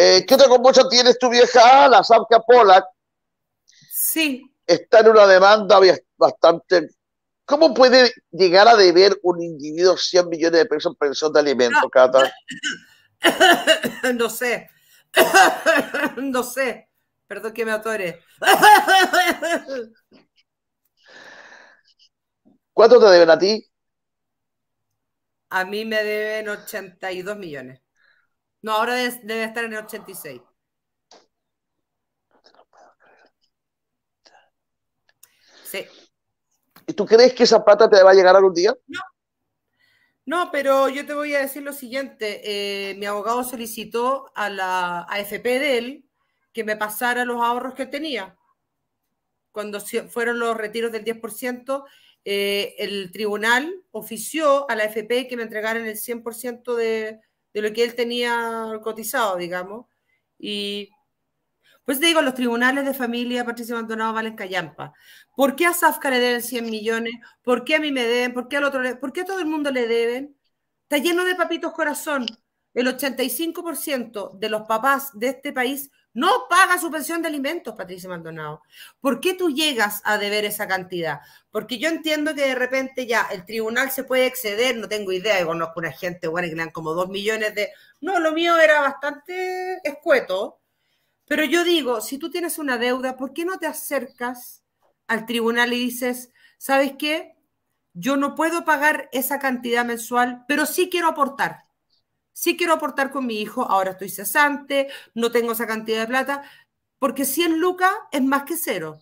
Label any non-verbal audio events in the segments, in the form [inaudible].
Eh, ¿Qué otra compocha tienes tu vieja? Ah, la Samka Polak. Sí. Está en una demanda bastante. ¿Cómo puede llegar a deber un individuo 100 millones de pesos en pensión de alimentos, no, Cata? [laughs] No sé. [laughs] No sé. Perdón que me atore. [laughs] ¿Cuánto te deben a ti? A mí me deben 82 millones. No, ahora debe, estar en el 86. Sí. ¿Y tú crees que esa pata te va a llegar algún día? No. pero yo te voy a decir lo siguiente. Eh, mi abogado solicitó a la AFP de él que me pasara los ahorros que tenía. Cuando fueron los retiros del 10%, eh, el tribunal ofició a la AFP que me entregaran el 100% de, de lo que él tenía cotizado, digamos. Y pues te digo, los tribunales de familia, Patricio Maldonado, Valen Callampa. ¿Por qué a Zafka le deben 100 millones? ¿Por qué a mí me deben? ¿Por qué al otro ¿Por qué a todo el mundo le deben? Está lleno de papitos corazón. El 85% de los papás de este país no paga su pensión de alimentos, Patricia Maldonado. ¿Por qué tú llegas a deber esa cantidad? Porque yo entiendo que de repente ya el tribunal se puede exceder, no tengo idea, yo conozco una gente buena que le dan como dos millones de... No, lo mío era bastante escueto, pero yo digo, si tú tienes una deuda, ¿por qué no te acercas al tribunal y dices, ¿sabes qué? Yo no puedo pagar esa cantidad mensual, pero sí quiero aportar. Si quiero aportar con mi hijo, ahora estoy cesante, no tengo esa cantidad de plata, porque 100 lucas es más que cero,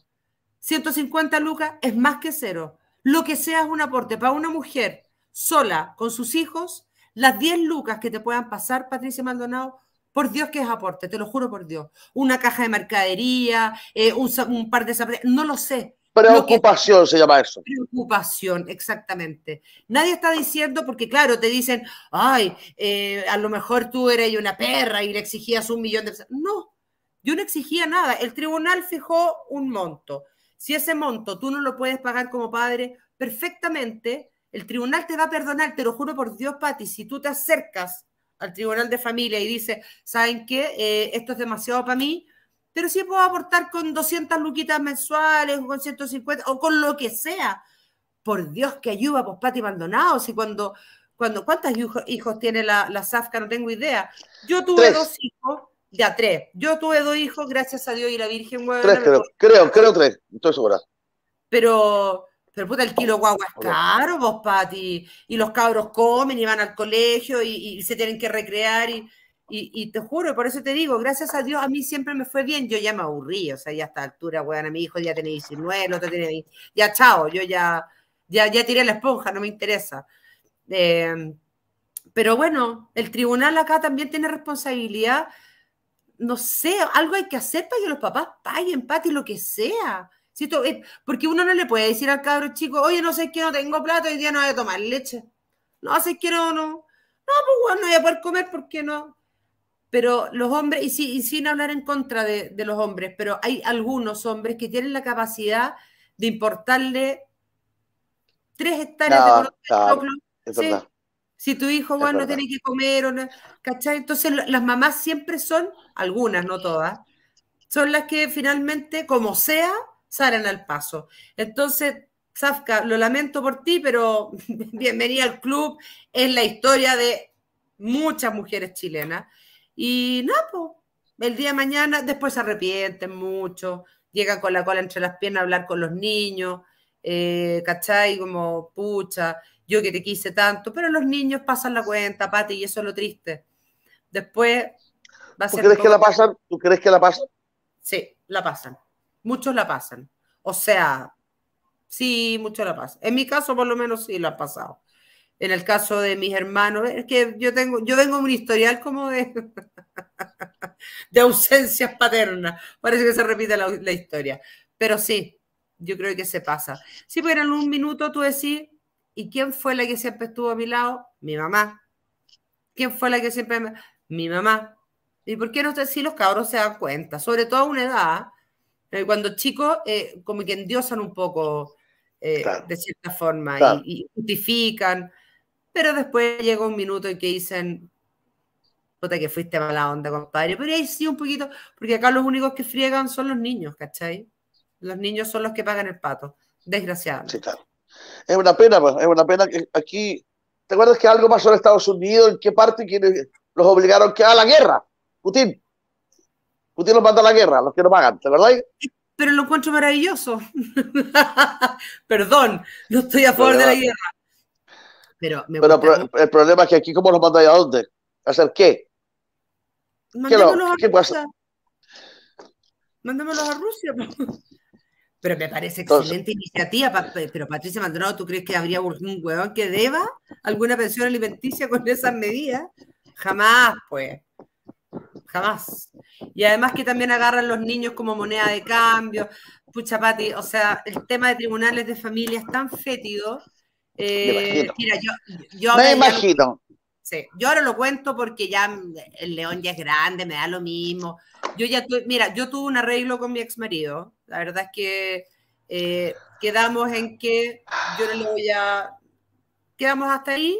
150 lucas es más que cero. Lo que sea es un aporte para una mujer sola con sus hijos, las 10 lucas que te puedan pasar, Patricia Maldonado, por Dios que es aporte, te lo juro por Dios. Una caja de mercadería, eh, un, un, par de zapatos, no lo sé, Preocupación se llama eso. Preocupación, exactamente. Nadie está diciendo, porque claro, te dicen, ay, eh, a lo mejor tú eres una perra y le exigías un millón de pesos. No, yo no exigía nada. El tribunal fijó un monto. Si ese monto tú no lo puedes pagar como padre, perfectamente, el tribunal te va a perdonar, te lo juro por Dios, Pati, si tú te acercas al tribunal de familia y dices, ¿saben qué? Eh, esto es demasiado para mí, pero si puedo aportar con 200 luquitas mensuales o con 150 o con lo que sea. Por Dios, que ayuda, pues Pati Maldonado, cuando, cuando ¿cuántos hijos tiene la, la Zafka? No tengo idea. Yo tuve dos hijos, ya tres. Yo tuve dos hijos, gracias a Dios y la Virgen. Bueno, tres, creo, creo, creo tres, estoy segura. Pero, puta, el kilo guagua es caro, vos, Pati. Y los cabros comen y van al colegio y, y se tienen que recrear y y, te juro, por eso te digo, gracias a Dios a mí siempre me fue bien. Yo ya me aburrí, o sea, ya a esta altura, weón, a mi hijo ya tiene 19, otro Ya chao, yo ya, ya, ya tiré la esponja, no me interesa. Eh, pero bueno, el tribunal acá también tiene responsabilidad. No sé, algo hay que hacer para que los papás paguen, pati, lo que sea. ¿cierto? Porque uno no le puede decir al cabro chico, oye, no sé que no tengo plato, hoy día no voy a tomar leche. No sé qué, no, no. No, pues bueno, no voy a poder comer ¿por qué no pero los hombres, y, sin hablar en contra de, los hombres, pero hay algunos hombres que tienen la capacidad de importarle tres hectáreas de Si tu hijo, no tiene que comer, o Entonces las mamás siempre son, algunas, no todas, son las que finalmente, como sea, salen al paso. Entonces, Zafka, lo lamento por ti, pero [laughs] bienvenida al club. Es la historia de muchas mujeres chilenas. Y no, pues, el día de mañana después se arrepienten mucho, llegan con la cola entre las piernas a hablar con los niños, eh, ¿cachai? Como, pucha, yo que te quise tanto, pero los niños pasan la cuenta, Pati, y eso es lo triste. Después va a ¿Tú Crees que la pasan? ¿Tú crees que la pasan? Sí, la pasan. Muchos la pasan. O sea, sí, muchos la pasan. En mi caso, por lo menos, sí la han pasado. En el caso de mis hermanos, es que yo tengo, yo vengo un historial como de, [laughs] de ausencias paternas. Parece que se repite la, historia. Pero sí, yo creo que se pasa. Sí, pero en un minuto tú decís, ¿y quién fue la que siempre estuvo a mi lado? Mi mamá. ¿Quién fue la que siempre me... Mi mamá. ¿Y por qué no sé si los cabros se dan cuenta? Sobre todo a una edad, eh, cuando chicos eh, como que endiosan un poco eh, de cierta forma y, justifican. Pero después llega un minuto en que dicen, puta que fuiste mala onda, compadre. Pero ahí sí un poquito, porque acá los únicos que friegan son los niños, ¿cachai? Los niños son los que pagan el pato, desgraciado Sí, claro. Es una pena, pues, es una pena que aquí, ¿te acuerdas que algo pasó en Estados Unidos? ¿En qué parte quienes los obligaron a la guerra? Putin. Putin los manda a la guerra, los que no pagan, ¿te acuerdas? Pero lo encuentro maravilloso. [laughs] Perdón, no estoy a favor de la guerra pero, el problema es que aquí, ¿cómo los mandáis a dónde? hacer qué? ¿Qué, pasa? a Rusia. [laughs] Pero me parece excelente iniciativa. Pero Patricia Maldonado, ¿tú crees que habría un huevón que deba alguna pensión alimenticia con esas medidas? Jamás, pues. Jamás. Y además que también agarran los niños como moneda de cambio. Pucha, Pati, o sea, el tema de tribunales de familia es tan fétido eh, yo, yo ahora lo cuento porque ya el león ya es grande, me da lo mismo. Yo ya tuve, mira, yo tuve un arreglo con mi ex marido. La verdad es que eh, quedamos en que yo no le voy a. Quedamos hasta ahí,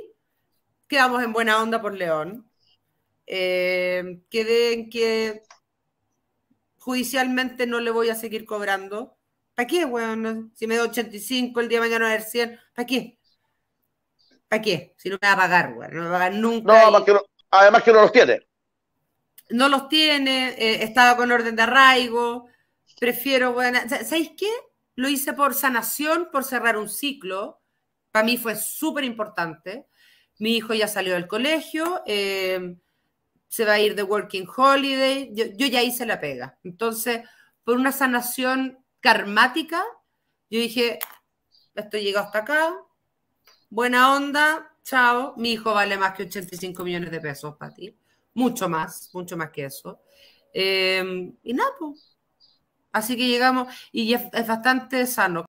quedamos en buena onda por León. Eh, quedé en que judicialmente no le voy a seguir cobrando. ¿Para qué, weón? Si me da 85 el día de mañana a ver 100, ¿para qué? ¿Para qué? Si no me va a pagar, No me va nunca. No, además que no los tiene. No los tiene, eh, estaba con orden de arraigo. Prefiero, ¿Sabéis qué? Lo hice por sanación, por cerrar un ciclo. Para mí fue súper importante. Mi hijo ya salió del colegio, eh, se va a ir de Working Holiday. Yo, ya hice la pega. Entonces, por una sanación karmática, yo dije, estoy llegado hasta acá, buena onda, chao, mi hijo vale más que 85 millones de pesos para ti, mucho más, mucho más que eso. Eh, y nada, pues. Así que llegamos, y es bastante sano.